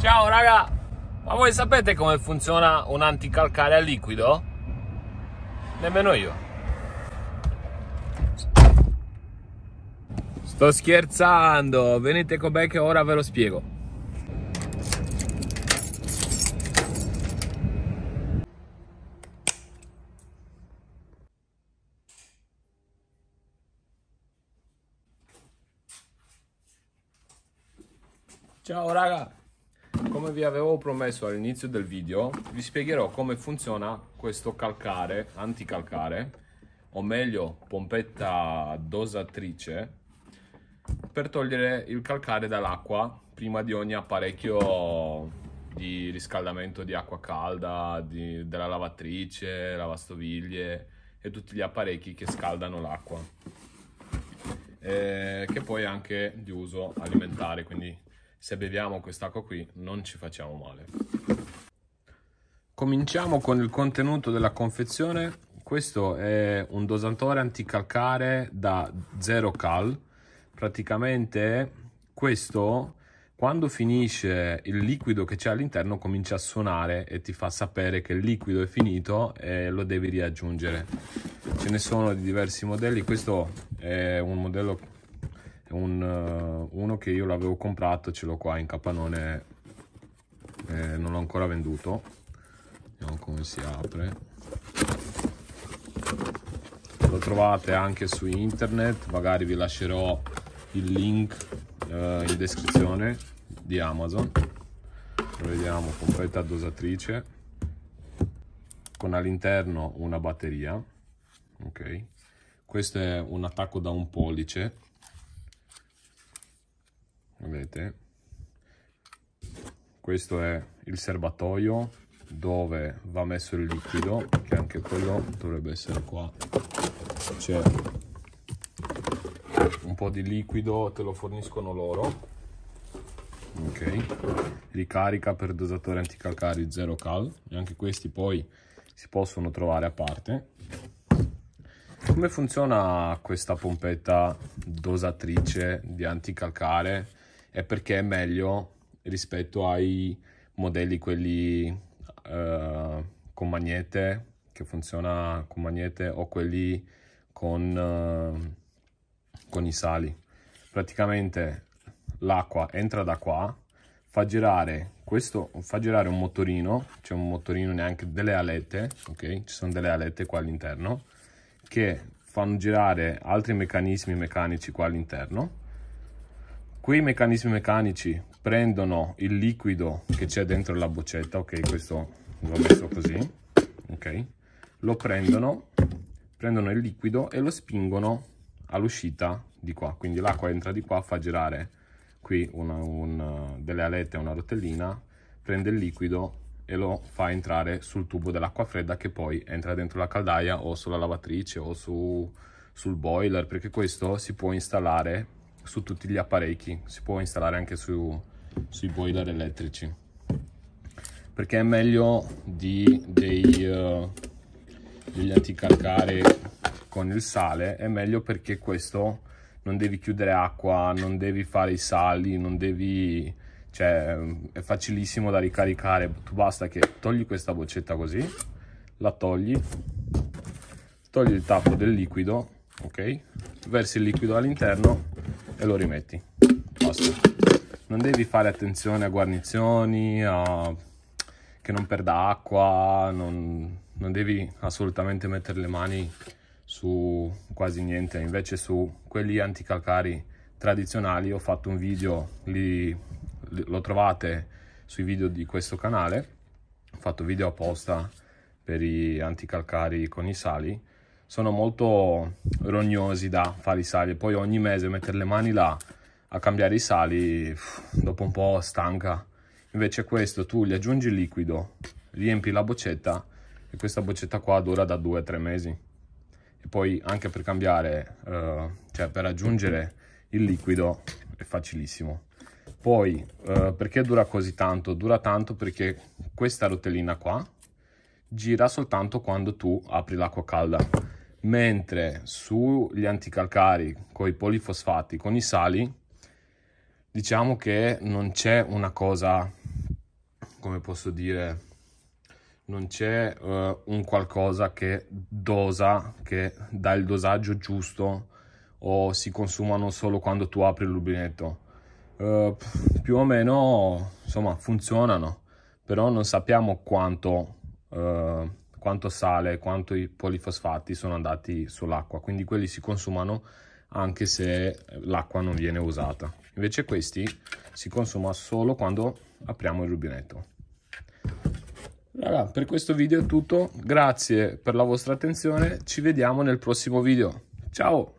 Ciao raga, ma voi sapete come funziona un anticalcare a liquido? Nemmeno io. Sto scherzando, venite con me che ora ve lo spiego. Ciao raga. Come vi avevo promesso all'inizio del video, vi spiegherò come funziona questo calcare, anticalcare, o meglio pompetta dosatrice, per togliere il calcare dall'acqua prima di ogni apparecchio di riscaldamento di acqua calda, di, della lavatrice, lavastoviglie e tutti gli apparecchi che scaldano l'acqua. Eh, che poi è anche di uso alimentare, quindi se beviamo quest'acqua qui non ci facciamo male. Cominciamo con il contenuto della confezione. Questo è un dosatore anticalcare da 0 cal. Praticamente questo quando finisce il liquido che c'è all'interno comincia a suonare e ti fa sapere che il liquido è finito e lo devi riaggiungere ce ne sono di diversi modelli questo è un modello un, eh, uno che io l'avevo comprato, ce l'ho qua in capannone, eh, non l'ho ancora venduto, vediamo come si apre, lo trovate anche su internet, magari vi lascerò il link eh, in descrizione di Amazon, lo vediamo, completa dosatrice, con all'interno una batteria, ok, questo è un attacco da un pollice, vedete questo è il serbatoio dove va messo il liquido che anche quello dovrebbe essere qua c'è un po' di liquido te lo forniscono loro ok ricarica per dosatore anticalcari 0 cal e anche questi poi si possono trovare a parte come funziona questa pompetta dosatrice di anticalcare è perché è meglio rispetto ai modelli quelli eh, con magnete che funziona con magnete o quelli con, eh, con i sali praticamente l'acqua entra da qua fa girare questo fa girare un motorino c'è cioè un motorino neanche delle alette ok ci sono delle alette qua all'interno che fanno girare altri meccanismi meccanici qua all'interno Quei meccanismi meccanici prendono il liquido che c'è dentro la boccetta, ok, questo l'ho messo così, ok, lo prendono, prendono il liquido e lo spingono all'uscita di qua, quindi l'acqua entra di qua, fa girare qui una, un, delle alette una rotellina, prende il liquido e lo fa entrare sul tubo dell'acqua fredda che poi entra dentro la caldaia o sulla lavatrice o su, sul boiler, perché questo si può installare su tutti gli apparecchi, si può installare anche su, sui boiler elettrici perché è meglio di dei, uh, degli anticalcare con il sale, è meglio perché questo non devi chiudere acqua, non devi fare i sali, non devi... cioè è facilissimo da ricaricare, tu basta che togli questa boccetta così, la togli, togli il tappo del liquido, ok? Versi il liquido all'interno e lo rimetti. Basta. Non devi fare attenzione a guarnizioni, a... che non perda acqua, non... non devi assolutamente mettere le mani su quasi niente. Invece su quelli anticalcari tradizionali ho fatto un video, li... lo trovate sui video di questo canale, ho fatto video apposta per i anticalcari con i sali sono molto rognosi da fare i sali. Poi ogni mese mettere le mani là a cambiare i sali, dopo un po' stanca. Invece questo tu gli aggiungi il liquido, riempi la boccetta e questa boccetta qua dura da 2 a 3 mesi. E poi anche per cambiare, eh, cioè per aggiungere il liquido è facilissimo. Poi, eh, perché dura così tanto? Dura tanto perché questa rotellina qua gira soltanto quando tu apri l'acqua calda mentre sugli anticalcari con i polifosfati, con i sali, diciamo che non c'è una cosa, come posso dire, non c'è uh, un qualcosa che dosa, che dà il dosaggio giusto o si consumano solo quando tu apri il rubinetto. Uh, più o meno, insomma, funzionano, però non sappiamo quanto... Uh, quanto sale, quanto i polifosfati sono andati sull'acqua, quindi quelli si consumano anche se l'acqua non viene usata. Invece questi si consuma solo quando apriamo il rubinetto. Raga, per questo video è tutto, grazie per la vostra attenzione, ci vediamo nel prossimo video. Ciao!